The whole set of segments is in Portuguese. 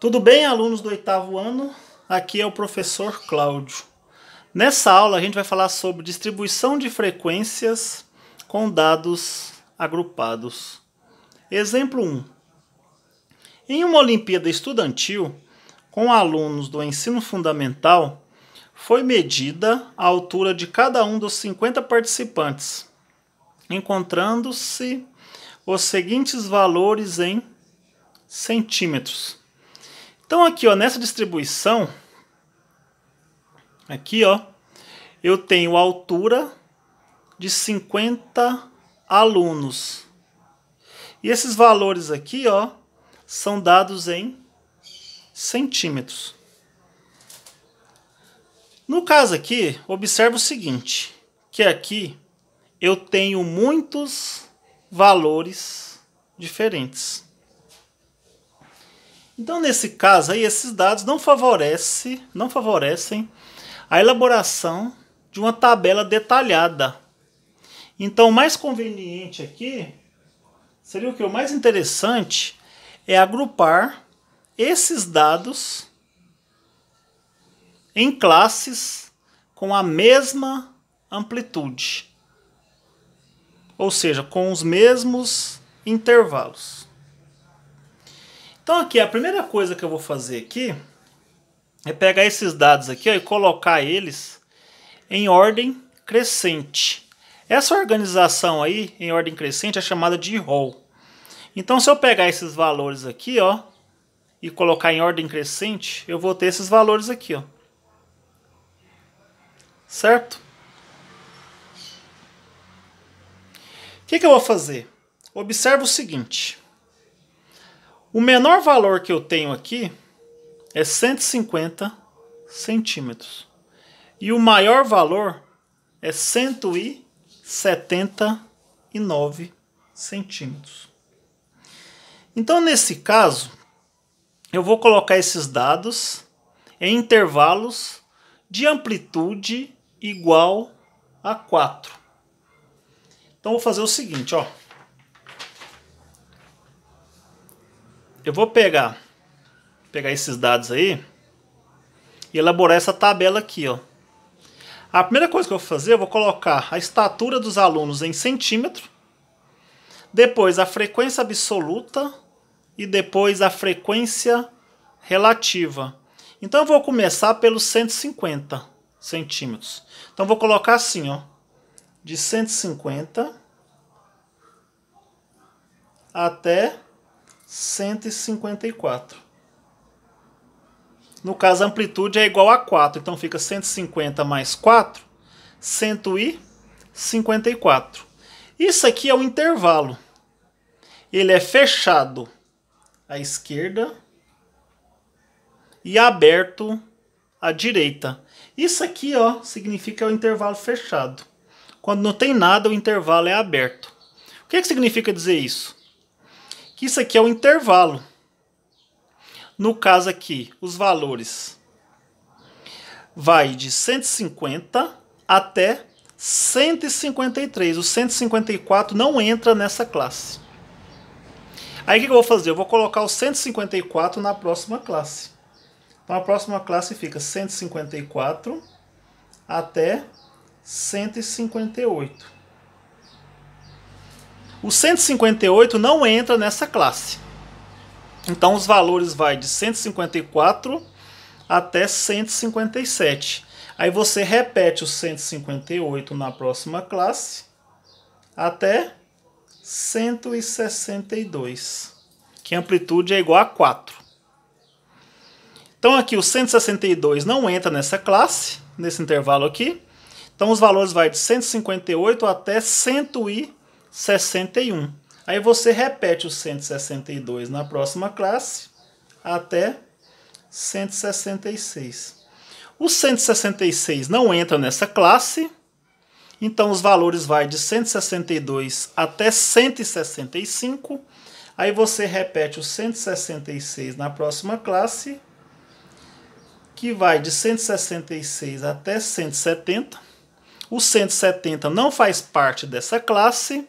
Tudo bem, alunos do oitavo ano? Aqui é o professor Cláudio. Nessa aula a gente vai falar sobre distribuição de frequências com dados agrupados. Exemplo 1. Em uma Olimpíada estudantil, com alunos do ensino fundamental, foi medida a altura de cada um dos 50 participantes, encontrando-se os seguintes valores em centímetros. Então aqui, ó, nessa distribuição, aqui, ó, eu tenho altura de 50 alunos. E esses valores aqui, ó, são dados em centímetros. No caso aqui, observa o seguinte, que aqui eu tenho muitos valores diferentes. Então, nesse caso aí, esses dados não, favorece, não favorecem a elaboração de uma tabela detalhada. Então, o mais conveniente aqui seria o que? O mais interessante é agrupar esses dados em classes com a mesma amplitude, ou seja, com os mesmos intervalos. Então aqui, a primeira coisa que eu vou fazer aqui é pegar esses dados aqui ó, e colocar eles em ordem crescente. Essa organização aí, em ordem crescente, é chamada de roll. Então se eu pegar esses valores aqui ó, e colocar em ordem crescente, eu vou ter esses valores aqui. ó, Certo? O que, que eu vou fazer? Observa o seguinte. O menor valor que eu tenho aqui é 150 centímetros. E o maior valor é 179 centímetros. Então, nesse caso, eu vou colocar esses dados em intervalos de amplitude igual a 4. Então, vou fazer o seguinte, ó. eu vou pegar, pegar esses dados aí e elaborar essa tabela aqui, ó. A primeira coisa que eu vou fazer, eu vou colocar a estatura dos alunos em centímetro, depois a frequência absoluta e depois a frequência relativa. Então eu vou começar pelos 150 centímetros. Então eu vou colocar assim, ó, de 150 até 154. No caso, a amplitude é igual a 4, então fica 150 mais 4, 154. Isso aqui é um intervalo. Ele é fechado à esquerda e aberto à direita. Isso aqui ó, significa o intervalo fechado. Quando não tem nada, o intervalo é aberto. O que, é que significa dizer isso? que isso aqui é o um intervalo. No caso aqui, os valores vai de 150 até 153. O 154 não entra nessa classe. Aí o que eu vou fazer? Eu vou colocar o 154 na próxima classe. Então a próxima classe fica 154 até 158. O 158 não entra nessa classe. Então os valores vai de 154 até 157. Aí você repete o 158 na próxima classe até 162, que amplitude é igual a 4. Então aqui o 162 não entra nessa classe, nesse intervalo aqui. Então os valores vai de 158 até 162. 61. Aí você repete o 162 na próxima classe até 166. O 166 não entra nessa classe, então os valores vai de 162 até 165. Aí você repete o 166 na próxima classe, que vai de 166 até 170. O 170 não faz parte dessa classe,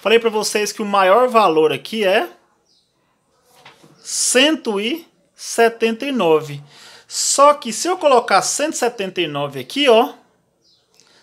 Falei para vocês que o maior valor aqui é 179. Só que se eu colocar 179 aqui, ó,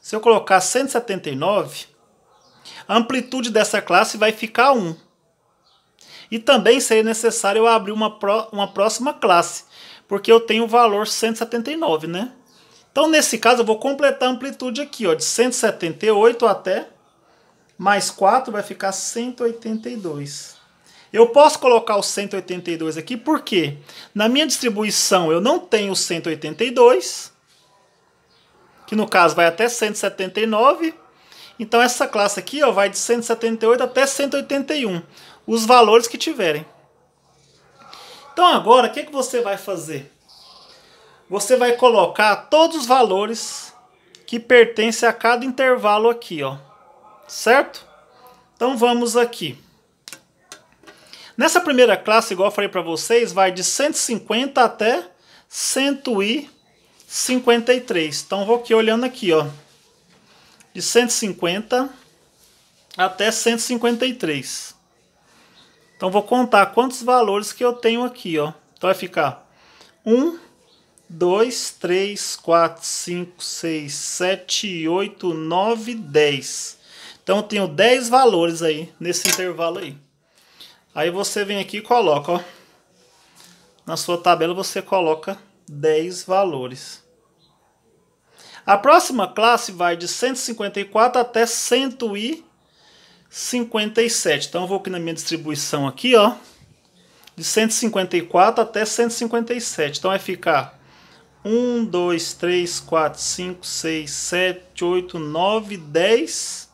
se eu colocar 179, a amplitude dessa classe vai ficar 1. E também seria necessário eu abrir uma, pró uma próxima classe, porque eu tenho o valor 179, né? Então, nesse caso, eu vou completar a amplitude aqui, ó, de 178 até mais 4 vai ficar 182. Eu posso colocar o 182 aqui porque na minha distribuição eu não tenho 182, que no caso vai até 179. Então essa classe aqui ó, vai de 178 até 181, os valores que tiverem. Então agora, o que, é que você vai fazer? Você vai colocar todos os valores que pertencem a cada intervalo aqui, ó certo? Então vamos aqui. Nessa primeira classe, igual eu falei para vocês, vai de 150 até 153. Então vou aqui olhando aqui, ó. De 150 até 153. Então vou contar quantos valores que eu tenho aqui, ó. Então vai ficar 1 2 3 4 5 6 7 8 9 10. Então eu tenho 10 valores aí nesse intervalo aí. Aí você vem aqui e coloca, ó. Na sua tabela você coloca 10 valores. A próxima classe vai de 154 até 157. Então eu vou aqui na minha distribuição aqui, ó. De 154 até 157. Então vai ficar 1, 2, 3, 4, 5, 6, 7, 8, 9, 10...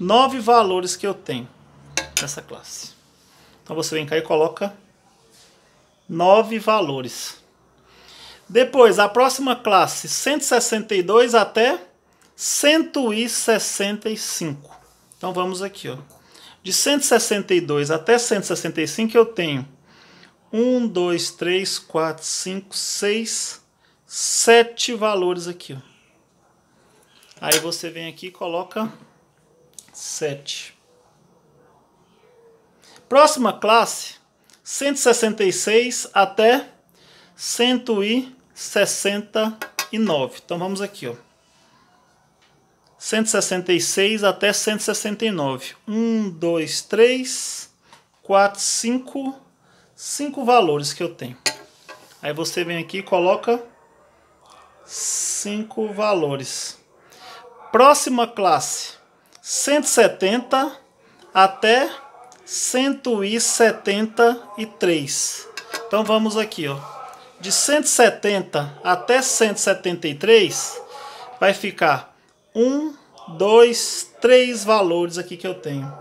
nove valores que eu tenho nessa classe. Então você vem cá e coloca nove valores. Depois, a próxima classe, 162 até 165. Então vamos aqui, ó. De 162 até 165 eu tenho 1, 2, 3, 4, 5, 6, 7 valores aqui. Ó. Aí você vem aqui e coloca 7. Próxima classe, 166 até 169. Então vamos aqui, ó. 166 até 169. 1, 2, 3, 4, 5, 5 valores que eu tenho. Aí você vem aqui e coloca 5 valores. Próxima classe, 170 até 173. Então vamos aqui, ó. De 170 até 173 vai ficar um, dois, três valores aqui que eu tenho.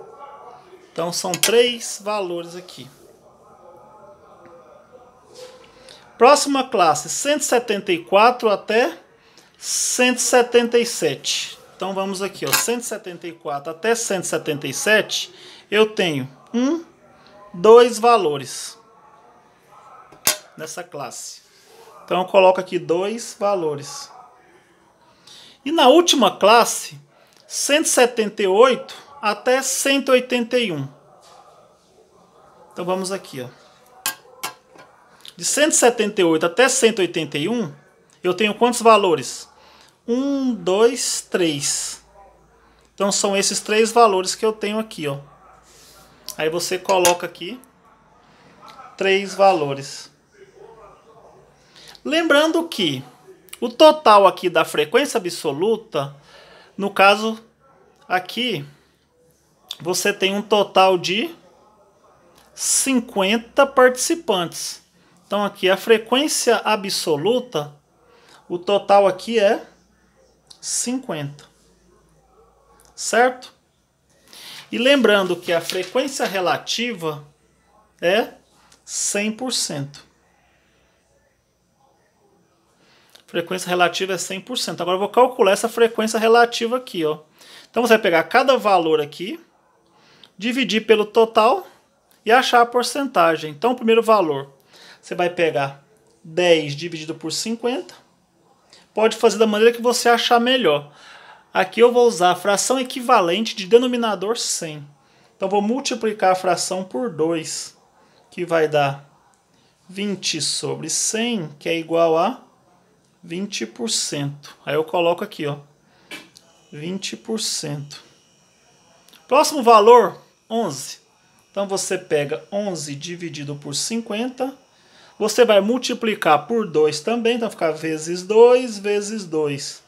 Então são três valores aqui. Próxima classe, 174 até 177. Então vamos aqui, ó, 174 até 177, eu tenho um, dois valores nessa classe. Então eu coloco aqui dois valores. E na última classe, 178 até 181. Então vamos aqui, ó. De 178 até 181, eu tenho quantos valores? 1, 2, 3. Então são esses três valores que eu tenho aqui, ó. Aí você coloca aqui três valores. Lembrando que o total aqui da frequência absoluta, no caso aqui, você tem um total de 50 participantes. Então aqui a frequência absoluta, o total aqui é 50. Certo? E lembrando que a frequência relativa é 100%. Frequência relativa é 100%. Agora eu vou calcular essa frequência relativa aqui, ó. Então você vai pegar cada valor aqui, dividir pelo total e achar a porcentagem. Então o primeiro valor, você vai pegar 10 dividido por 50 pode fazer da maneira que você achar melhor. Aqui eu vou usar a fração equivalente de denominador 100. Então vou multiplicar a fração por 2, que vai dar 20 sobre 100, que é igual a 20%. Aí eu coloco aqui, ó, 20%. Próximo valor, 11. Então você pega 11 dividido por 50 você vai multiplicar por 2 também, então ficar vezes 2 vezes 2.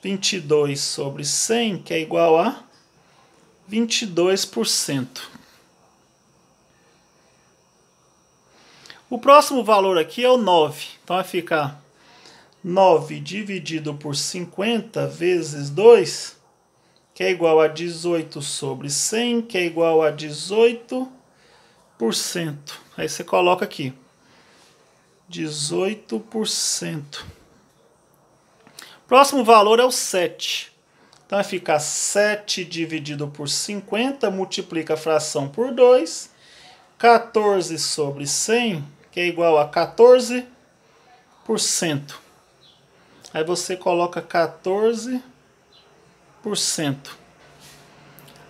22 sobre 100, que é igual a 22%. O próximo valor aqui é o 9. Então vai ficar 9 dividido por 50 vezes 2, que é igual a 18 sobre 100, que é igual a 18%. Aí você coloca aqui. 18%. Próximo valor é o 7. Então vai ficar 7 dividido por 50, multiplica a fração por 2. 14 sobre 100, que é igual a 14%. Aí você coloca 14%.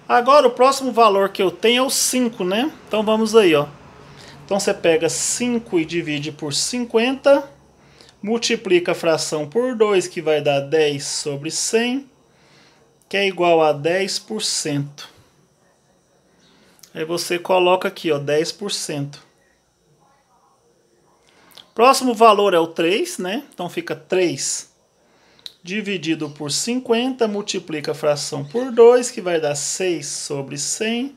Agora o próximo valor que eu tenho é o 5, né? Então vamos aí, ó. Então você pega 5 e divide por 50, multiplica a fração por 2, que vai dar 10 sobre 100, que é igual a 10%. Aí você coloca aqui, ó, 10%. Próximo valor é o 3, né? Então fica 3 dividido por 50, multiplica a fração por 2, que vai dar 6 sobre 100,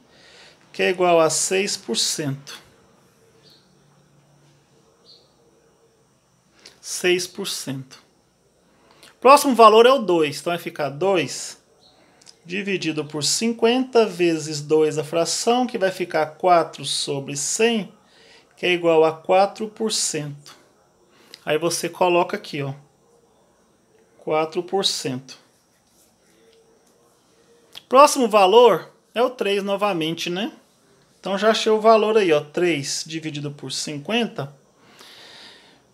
que é igual a 6%. 6%. Próximo valor é o 2, então vai ficar 2 dividido por 50 vezes 2 a fração, que vai ficar 4 sobre 100, que é igual a 4%. Aí você coloca aqui, ó, 4%. Próximo valor é o 3 novamente, né? Então já achei o valor aí, ó, 3 dividido por 50,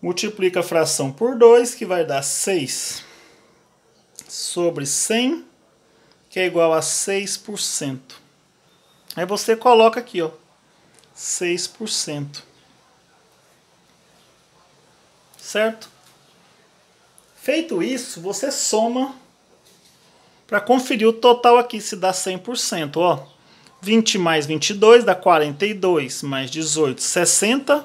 Multiplica a fração por 2, que vai dar 6 sobre 100, que é igual a 6%. Aí você coloca aqui, ó, 6%. Certo? Feito isso, você soma para conferir o total aqui se dá 100%, ó. 20 mais 22 dá 42, mais 18, 60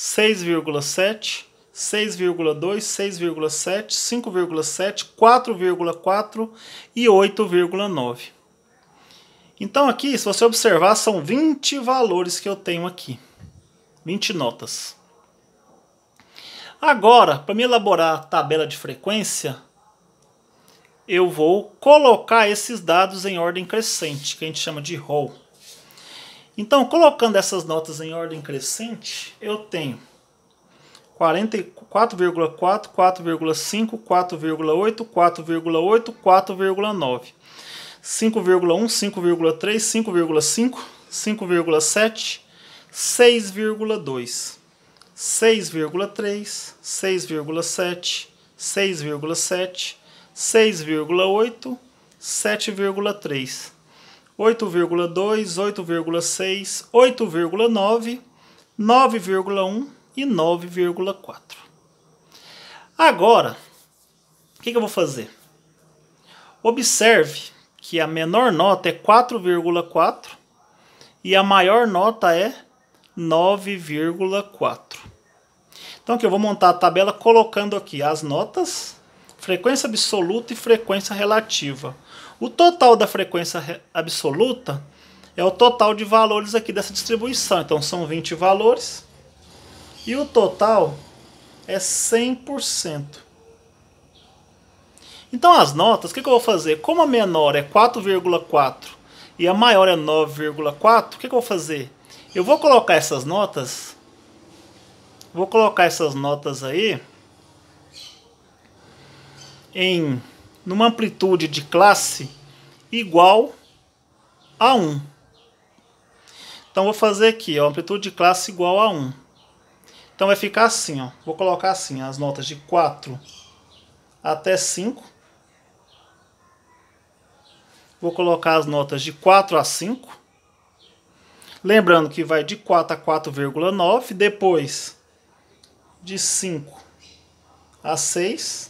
6,7, 6,2, 6,7, 5,7, 4,4 e 8,9. Então aqui, se você observar, são 20 valores que eu tenho aqui. 20 notas. Agora, para me elaborar a tabela de frequência, eu vou colocar esses dados em ordem crescente, que a gente chama de rol. Então, colocando essas notas em ordem crescente, eu tenho 4,4, 4,5, 4,8, 4,8, 4,9, 5,1, 5,3, 5,5, 5,7, 6,2, 6,3, 6,7, 6,7, 6,8, 7,3. 8,2, 8,6, 8,9, 9,1 e 9,4. Agora, o que, que eu vou fazer? Observe que a menor nota é 4,4 e a maior nota é 9,4. Então aqui eu vou montar a tabela colocando aqui as notas, frequência absoluta e frequência relativa. O total da frequência absoluta é o total de valores aqui dessa distribuição. Então são 20 valores e o total é 100%. Então as notas, o que, que, eu vou fazer? Como a menor é 4,4 e a maior é 9,4, o que, que eu vou fazer? Eu vou colocar essas notas, vou colocar essas notas aí em numa amplitude de classe igual a 1. Então vou fazer aqui, ó, amplitude de classe igual a 1. Então vai ficar assim, ó. Vou colocar assim, as notas de 4 até 5. Vou colocar as notas de 4 a 5. Lembrando que vai de 4 a 4,9, depois de 5 a 6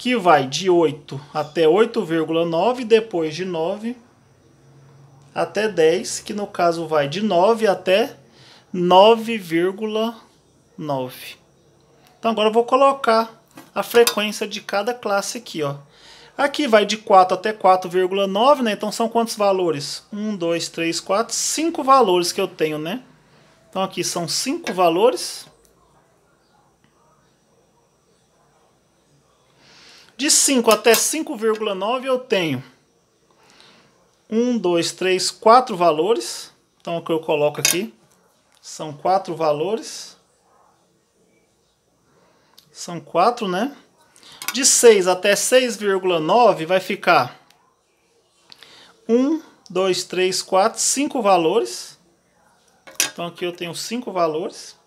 que vai de 8 até 8,9, depois de 9 até 10, que no caso vai de 9 até 9,9. Então agora eu vou colocar a frequência de cada classe aqui, ó. Aqui vai de 4 até 4,9, né? Então são quantos valores? 1, 2, 3, 4, 5 valores que eu tenho, né? Então aqui são 5 valores. De 5 até 5,9 eu tenho 1, 2, 3, 4 valores. Então o que eu coloco aqui são 4 valores. São 4, né? De 6 até 6,9 vai ficar 1, 2, 3, 4, 5 valores. Então aqui eu tenho 5 valores.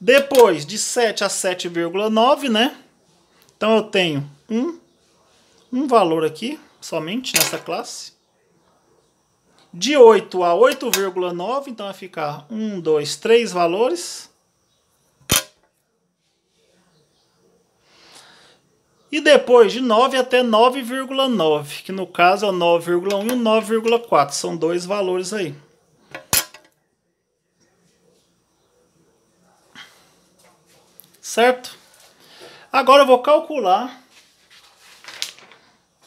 Depois, de 7 a 7,9, né? Então eu tenho um, um valor aqui, somente nessa classe. De 8 a 8,9, então vai ficar 1, 2, 3 valores. E depois de 9 até 9,9, que no caso é o 9,1 e o 9,4, são dois valores aí. certo? Agora eu vou calcular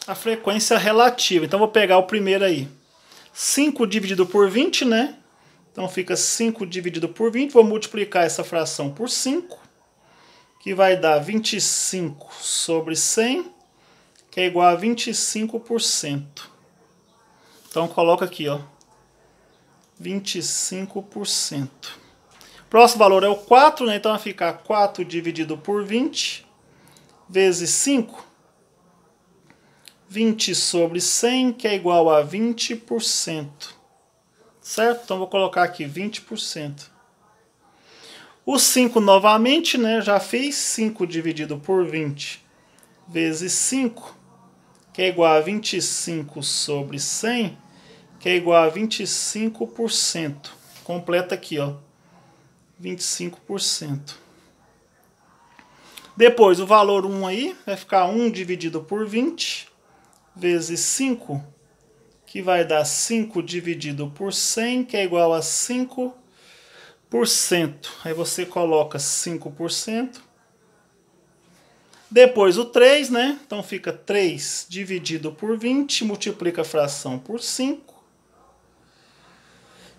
a frequência relativa. Então eu vou pegar o primeiro aí. 5 dividido por 20, né? Então fica 5 dividido por 20. Vou multiplicar essa fração por 5, que vai dar 25 sobre 100, que é igual a 25%. Então coloca aqui, ó. 25%. Próximo valor é o 4, né? então vai ficar 4 dividido por 20 vezes 5. 20 sobre 100, que é igual a 20%. Certo? Então vou colocar aqui 20%. O 5 novamente, né? Já fiz 5 dividido por 20 vezes 5, que é igual a 25 sobre 100, que é igual a 25%. Completa aqui, ó. 25%. Depois, o valor 1 aí vai ficar 1 dividido por 20, vezes 5, que vai dar 5 dividido por 100, que é igual a 5%. Aí você coloca 5%. Depois o 3, né? Então fica 3 dividido por 20, multiplica a fração por 5,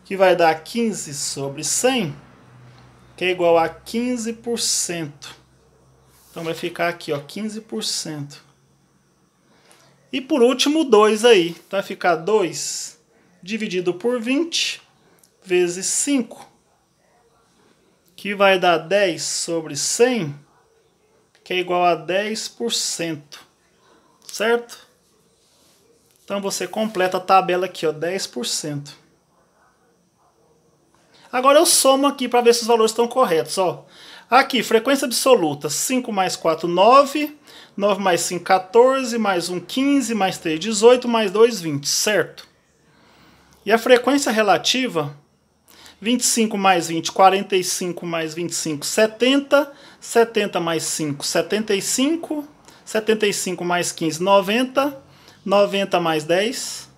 que vai dar 15 sobre 100 que é igual a 15%. Então vai ficar aqui, ó, 15%. E por último, 2 aí. Então vai ficar 2 dividido por 20 vezes 5, que vai dar 10 sobre 100, que é igual a 10%, certo? Então você completa a tabela aqui, ó, 10%. Agora eu somo aqui para ver se os valores estão corretos. Ó. Aqui, frequência absoluta, 5 mais 4, 9. 9 mais 5, 14. Mais 1, 15. Mais 3, 18. Mais 2, 20. Certo? E a frequência relativa, 25 mais 20, 45 mais 25, 70. 70 mais 5, 75. 75 mais 15, 90. 90 mais 10,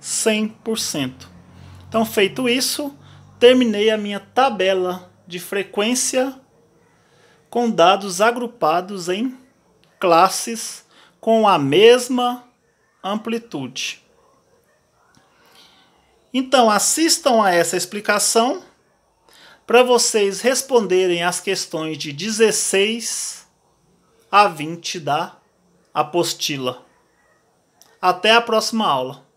100%. Então, feito isso, terminei a minha tabela de frequência com dados agrupados em classes com a mesma amplitude. Então, assistam a essa explicação para vocês responderem as questões de 16 a 20 da apostila. Até a próxima aula.